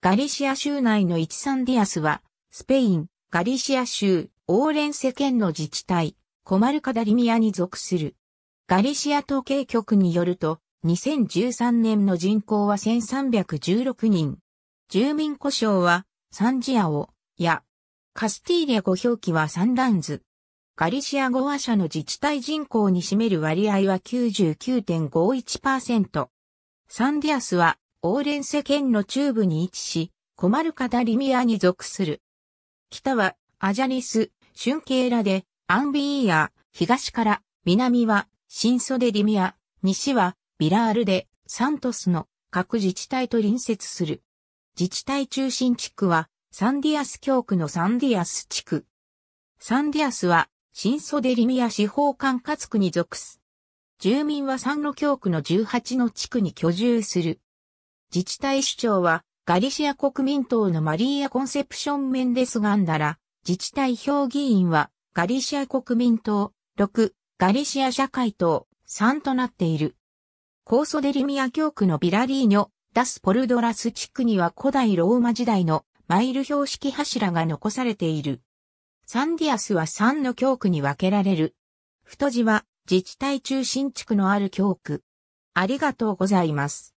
ガリシア州内の一サンディアスは、スペイン、ガリシア州、オーレンセ県の自治体、コマルカダリミアに属する。ガリシア統計局によると、2013年の人口は1316人。住民故障は、サンジアオ、や、カスティーリア語表記はサンランズ。ガリシア語話者の自治体人口に占める割合は99.51%。サンディアスはオーレンセ県の中部に位置し、コマルカダリミアに属する。北はアジャニス、シュンケーラで、アンビーヤ、東から、南は、シンソデリミア、西は、ビラールで、サントスの各自治体と隣接する。自治体中心地区は、サンディアス教区のサンディアス地区。サンディアスは、シンソデリミア司法管轄区に属す。住民はサンロ教区の18の地区に居住する。自治体首長は、ガリシア国民党のマリーア・コンセプション・メンデス・ガンダラ、自治体評議員は、ガリシア国民党、6、ガリシア社会党、3となっている。コーソデリミア教区のビラリーニョ、ダスポルドラス地区には古代ローマ時代のマイル標識柱が残されている。サンディアスは3の教区に分けられる。太字は自治体中心地区のある教区。ありがとうございます。